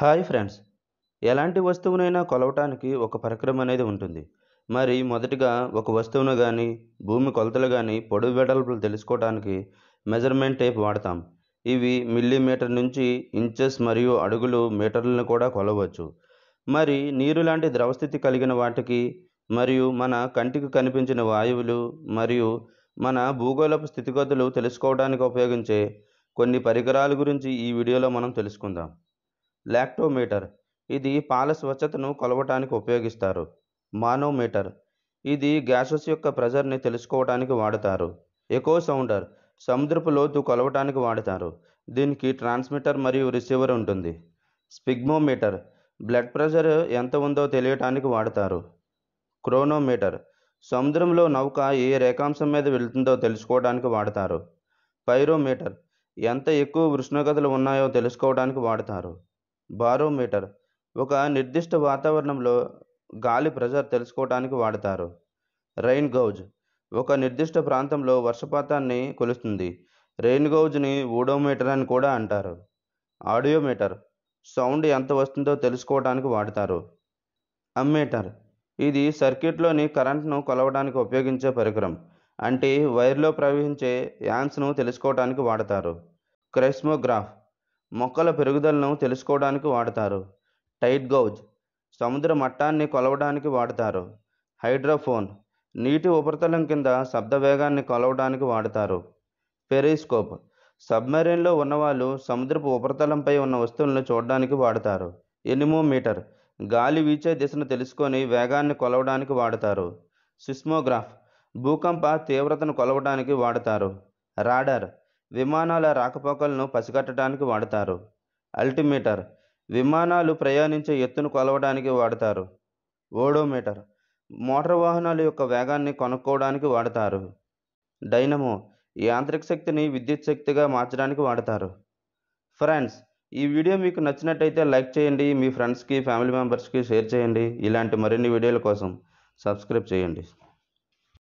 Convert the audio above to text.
hi friends ఎలాంటి వస్తువునైనా కొలవటానికి ఒక పరికరం అనేది ఉంటుంది మరి మొదటిగా ఒక వస్తువును కానీ భూమి కొలతలు కానీ పొడవు వెడల్పులు తెలుసుకోవడానికి మెజర్మెంట్ టేప్ వాడతాం ఇవి మిల్లీమీటర్ నుంచి ఇంచెస్ మరియు అడుగులు మీటర్లను కూడా కొలవచ్చు మరి నీరు లాంటి ద్రవస్థితి కలిగిన వాటికి మరియు మన కంటికి కనిపించిన వాయువులు మరియు మన భూగోళపు స్థితిగతులు తెలుసుకోవడానికి ఉపయోగించే కొన్ని పరికరాల గురించి ఈ వీడియోలో మనం తెలుసుకుందాం లాక్టోమీటర్ ఇది పాల స్వచ్ఛతను కొలవటానికి ఉపయోగిస్తారు మానోమీటర్ ఇది గ్యాసెస్ యొక్క ప్రెజర్ని తెలుసుకోవడానికి వాడతారు ఎకో సౌండర్ సముద్రపు లోతు కొలవటానికి వాడతారు దీనికి ట్రాన్స్మిటర్ మరియు రిసీవర్ ఉంటుంది స్పిగ్మోమీటర్ బ్లడ్ ప్రెషర్ ఎంత ఉందో తెలియటానికి వాడతారు క్రోనోమీటర్ సముద్రంలో నౌక ఏ రేఖాంశం మీద వెళుతుందో తెలుసుకోవడానికి వాడతారు పైరోమీటర్ ఎంత ఎక్కువ ఉష్ణోగ్రతలు ఉన్నాయో తెలుసుకోవడానికి వాడతారు బారోమీటర్ ఒక నిర్దిష్ట వాతావరణంలో గాలి ప్రెజర్ తెలుసుకోవడానికి వాడతారు రెయిన్ గౌజ్ ఒక నిర్దిష్ట ప్రాంతంలో వర్షపాతాన్ని కొలుస్తుంది రెయిన్ గౌజ్ని ఓడోమీటర్ అని కూడా అంటారు ఆడియోమీటర్ సౌండ్ ఎంత వస్తుందో తెలుసుకోవడానికి వాడతారు అమ్మీటర్ ఇది సర్క్యూట్లోని కరెంట్ను కొలవడానికి ఉపయోగించే పరికరం అంటే వైర్లో ప్రవహించే యాన్స్ను తెలుసుకోవడానికి వాడతారు క్రైస్మోగ్రాఫ్ మొక్కల పెరుగుదలను తెలుసుకోవడానికి వాడతారు టైట్ గౌజ్ సముద్ర మట్టాన్ని కొలవడానికి వాడతారు హైడ్రోఫోన్ నీటి ఉపరితలం కింద శబ్ద వేగాన్ని కొలవడానికి వాడతారు పెరీస్కోప్ సబ్మెరీన్లో ఉన్నవాళ్ళు సముద్రపు ఉపరితలంపై ఉన్న వస్తువులను చూడడానికి వాడతారు ఎనిమోమీటర్ గాలి వీచే దిశను తెలుసుకొని వేగాన్ని కొలవడానికి వాడతారు సిస్మోగ్రాఫ్ భూకంప తీవ్రతను కొలవడానికి వాడతారు రాడర్ విమానాల రాకపోకలను పసిగట్టడానికి వాడతారు అల్టిమీటర్ విమానాలు ప్రయాణించే ఎత్తును కొలవడానికి వాడతారు ఓడోమీటర్ మోటార్ వాహనాల యొక్క వేగాన్ని కొనుక్కోవడానికి వాడతారు డైనమో యాంత్రిక శక్తిని విద్యుత్ శక్తిగా మార్చడానికి వాడతారు ఫ్రెండ్స్ ఈ వీడియో మీకు నచ్చినట్టయితే లైక్ చేయండి మీ ఫ్రెండ్స్కి ఫ్యామిలీ మెంబర్స్కి షేర్ చేయండి ఇలాంటి మరిన్ని వీడియోల కోసం సబ్స్క్రైబ్ చేయండి